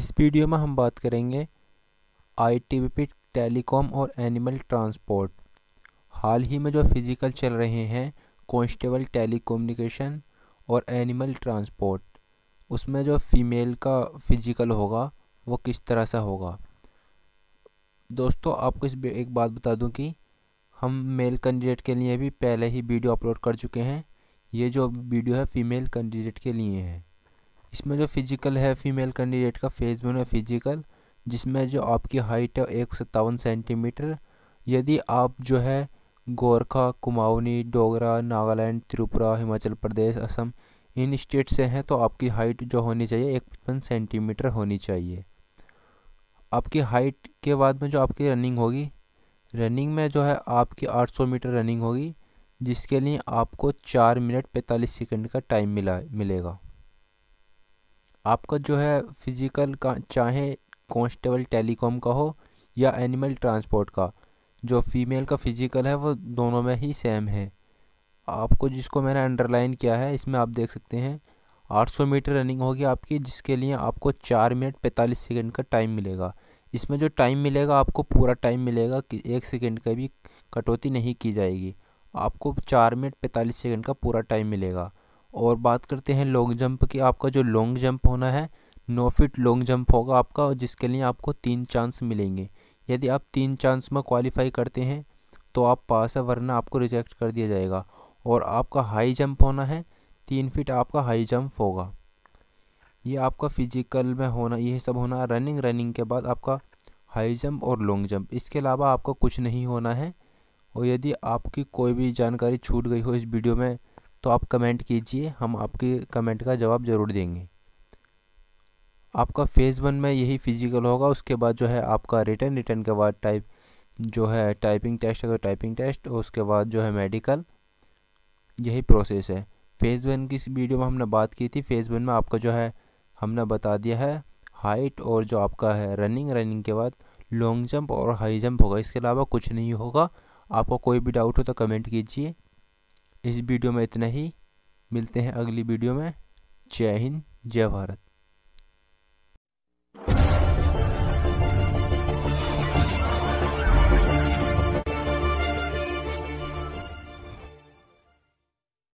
इस वीडियो में हम बात करेंगे आई टी टेलीकॉम और एनिमल ट्रांसपोर्ट हाल ही में जो फिज़िकल चल रहे हैं कॉन्स्टेबल टेली और एनिमल ट्रांसपोर्ट उसमें जो फीमेल का फिज़िकल होगा वो किस तरह से होगा दोस्तों आपको इस एक बात बता दूं कि हम मेल कैंडिडेट के लिए भी पहले ही वीडियो अपलोड कर चुके हैं ये जो वीडियो है फीमेल कैंडिडेट के लिए है इसमें जो फिजिकल है फीमेल कैंडिडेट का फेज़ वन है फिजिकल जिसमें जो आपकी हाइट है एक सत्तावन सेंटीमीटर यदि आप जो है गोरखा कुमाऊनी डोगरा नागालैंड त्रिपुरा हिमाचल प्रदेश असम इन स्टेट से हैं तो आपकी हाइट जो होनी चाहिए एक पचपन सेंटीमीटर होनी चाहिए आपकी हाइट के बाद में जो आपकी रनिंग होगी रनिंग में जो है आपकी 800 मीटर रनिंग होगी जिसके लिए आपको चार मिनट पैंतालीस सेकंड का टाइम मिला मिलेगा आपका जो है फ़िज़िकल का चाहे कॉन्स्टेबल टेलीकॉम का हो या एनिमल ट्रांसपोर्ट का जो फ़ीमेल का फ़िज़िकल है वो दोनों में ही सेम है आपको जिसको मैंने अंडरलाइन किया है इसमें आप देख सकते हैं 800 मीटर रनिंग होगी आपकी जिसके लिए आपको चार मिनट पैंतालीस सेकंड का टाइम मिलेगा इसमें जो टाइम मिलेगा आपको पूरा टाइम मिलेगा कि एक सेकेंड का भी कटौती नहीं की जाएगी आपको चार मिनट पैंतालीस सेकेंड का पूरा टाइम मिलेगा और बात करते हैं लॉन्ग जंप की आपका जो लॉन्ग जंप होना है नौ फिट लॉन्ग जंप होगा आपका और जिसके लिए आपको तीन चांस मिलेंगे यदि आप तीन चांस में क्वालिफाई करते हैं तो आप पास है वरना आपको रिजेक्ट कर दिया जाएगा और आपका हाई जंप होना है तीन फिट आपका हाई जंप होगा ये आपका फिजिकल में होना ये सब होना रनिंग रनिंग के बाद आपका हाई जंप और लॉन्ग जंप इसके अलावा आपका कुछ नहीं होना है और यदि आपकी कोई भी जानकारी छूट गई हो इस वीडियो में तो आप कमेंट कीजिए हम आपके कमेंट का जवाब ज़रूर देंगे आपका फेज़ वन में यही फिजिकल होगा उसके बाद जो है आपका रिटर्न रिटर्न के बाद टाइप जो है टाइपिंग टेस्ट है तो टाइपिंग टेस्ट और उसके बाद जो है मेडिकल यही प्रोसेस है फ़ेज़ वन की इस वीडियो में हमने बात की थी फ़ेज़ वन में आपका जो है हमने बता दिया है हाइट और जो आपका है रनिंग रनिंग के बाद लॉन्ग जंप और हाई जंप होगा इसके अलावा कुछ नहीं होगा आपको कोई भी डाउट हो तो कमेंट कीजिए इस वीडियो में इतना ही मिलते हैं अगली वीडियो में जय हिंद जय भारत